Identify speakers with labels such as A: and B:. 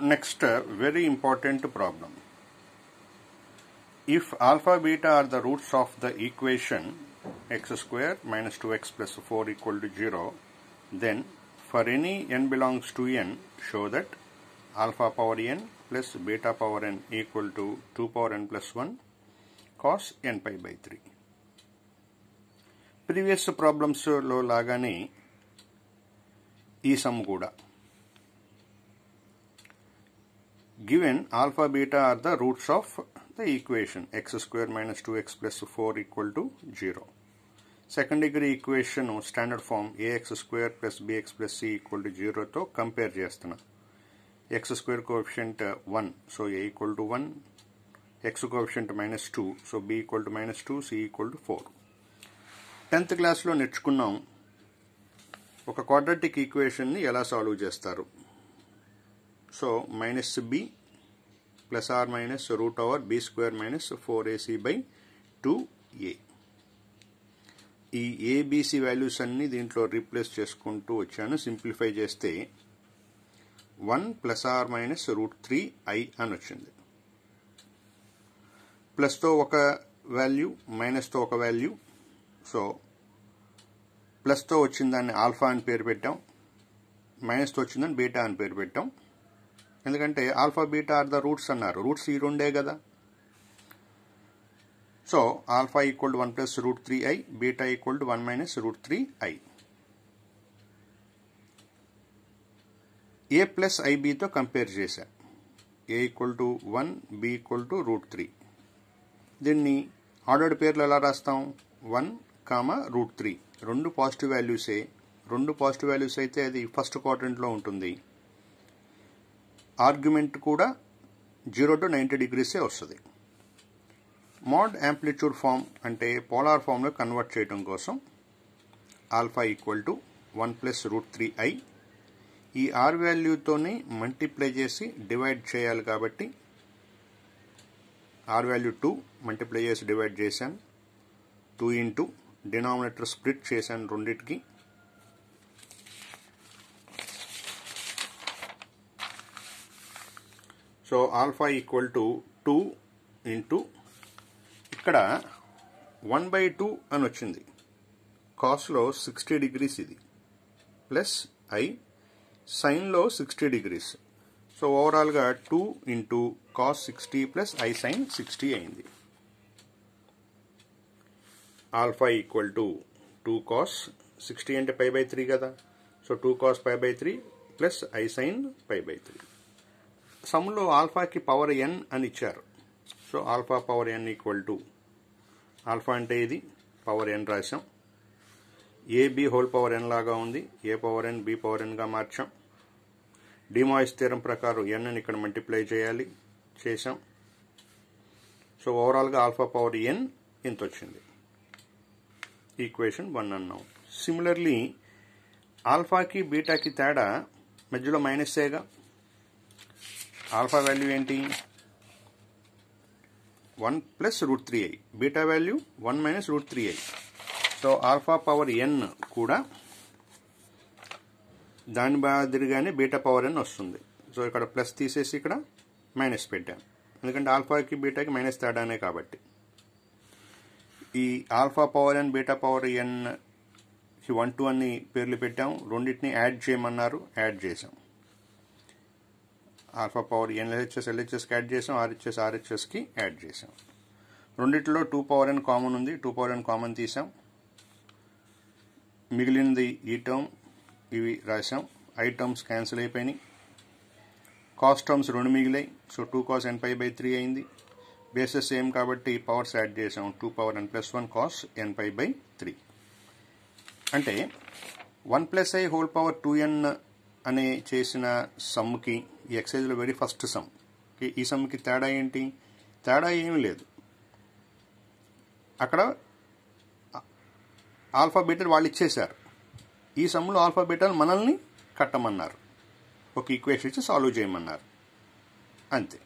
A: Next, uh, very important problem. If alpha beta are the roots of the equation x square minus 2x plus 4 equal to 0, then for any n belongs to n, show that alpha power n plus beta power n equal to 2 power n plus 1 cos n pi by 3. Previous problems ప్రాబ్లమ్స్లో లాగానే ఈ isam కూడా given alpha beta are the roots of the equation x square minus 2x plus 4 equal to 0. Second degree equation standard form a x square plus b x plus c equal to జీరోతో compare చేస్తున్నా x square coefficient one so a equal to one x coefficient minus two so b equal to minus two c equal to four tenth క్లాస్లో నేర్చుకున్నాం ఒక quadratic ఈక్వేషన్ని ఎలా solve చేస్తారు so So minus b minus root minus b square minus four a c by two a ఈ a b c values అన్ని దీంట్లో replace చేసుకుంటూ వచ్చాను సింప్లిఫై చేస్తే one plus or minus root three i అని వచ్చింది ప్లస్తో ఒక వాల్యూ మైనస్తో ఒక వాల్యూ సో ప్లస్తో వచ్చిందాన్ని ఆల్ఫా అని పేరు పెట్టాం మైనస్తో వచ్చిందని బీటా అని పేరు పెట్టాం ఎందుకంటే alpha beta are the roots అన్నారు రూట్స్ ఈ రెండే కదా so alpha equal to one plus root three i beta equal to one minus root three i a plus ఐబీతో కంపేర్ చేశా a equal to one b equal to root three దీన్ని ordered పేర్లు ఎలా రాస్తాం one comma root three రెండు positive వాల్యూసే రెండు positive values అయితే అది ఫస్ట్ క్వాడ్రంట్లో ఉంటుంది ఆర్గ్యుమెంట్ కూడా జీరో టు నైంటీ డిగ్రీసే వస్తుంది మోడ్ యాంప్లిట్యూడ్ ఫామ్ అంటే పోలార్ ఫామ్లో కన్వర్ట్ చేయడం కోసం alpha equal to one plus root three i ఈ ఆర్ వాల్యూతోని మల్టిప్లై చేసి డివైడ్ చేయాలి కాబట్టి ఆర్ వాల్యూ టూ మల్టిప్లై చేసి డివైడ్ చేశాను టూ ఇంటూ డినామినేటర్ స్ప్లిట్ చేశాను రెండింటికి so alpha equal to two into ఇక్కడ వన్ బై టూ అని వచ్చింది కాస్లో సిక్స్టీ డిగ్రీస్ ఇది ప్లస్ ఐ సైన్లో సిక్స్టీ డిగ్రీస్ సో ఓవరాల్గా two into cos sixty plus i sine sixty అయింది alpha equal to two cos sixty అంటే పై బై త్రీ కదా so two cos pi by three plus i sine pi by three సమ్లో ఆల్ఫాకి power n అని ఇచ్చారు so alpha power n equal to alpha అంటే ఇది power n రాశాం a b whole power n లాగా ఉంది a power n b power ఎన్గా మార్చాం డిమాయిస్ తీరం ప్రకారం ఎన్ని ఇక్కడ మల్టిప్లై చేయాలి చేసాం సో ఓవరాల్గా ఆల్ఫా పవర్ ఎన్ ఇంత వచ్చింది ఈక్వేషన్ వన్ అన్నాం సిమిలర్లీ ఆల్ఫాకి బీటాకి తేడా మధ్యలో మైనస్ ఏగా ఆల్ఫా వాల్యూ ఏంటి one plus root three i beta value one minus root three i so alpha power n కూడా దాని మాదిరిగానే బీటా పవర్ ఎన్ వస్తుంది సో ఇక్కడ ప్లస్ తీసేసి ఇక్కడ మైనస్ పెట్టాం ఎందుకంటే ఆల్ఫాకి బీటాకి మైనస్ తేడానే కాబట్టి ఈ alpha power n beta power n one two అని పేర్లు పెట్టాం రెండింటిని యాడ్ చేయమన్నారు యాడ్ చేసాం ఆల్ఫా పవర్ ఎన్ ఎల్హెచ్ఎస్ ఎల్హెచ్ఎస్కి యాడ్ చేసాం ఆర్హెచ్ఎస్ ఆర్హెచ్ఎస్కి యాడ్ చేసాం రెండిట్లో టూ పవర్ ఎన్ కామన్ ఉంది టూ పవర్ ఎన్ కామన్ తీసాం మిగిలినది ఈ టర్మ్ ఇవి రాసాం ఐ టర్మ్స్ క్యాన్సిల్ అయిపోయినాయి కాస్ట్ టర్మ్స్ రెండు మిగిలాయి so two cos n pi by three అయింది బేసెస్ సేమ్ కాబట్టి పవర్స్ యాడ్ చేసాం two power n plus one cos n pi by three అంటే one plus i whole power two n అనే చేసిన సమ్కి ఈ ఎక్సైజ్లో వెరీ ఫస్ట్ సమ్ ఈ సమ్కి తేడా ఏంటి తేడా ఏమీ లేదు అక్కడ ఆల్ఫా వాళ్ళు ఇచ్చేశారు ఈ సమ్లో ఆల్ఫా బీటలు మనల్ని కట్టమన్నారు ఒక ఈక్వేషన్ ఇచ్చి సాల్వ్ చేయమన్నారు అంతే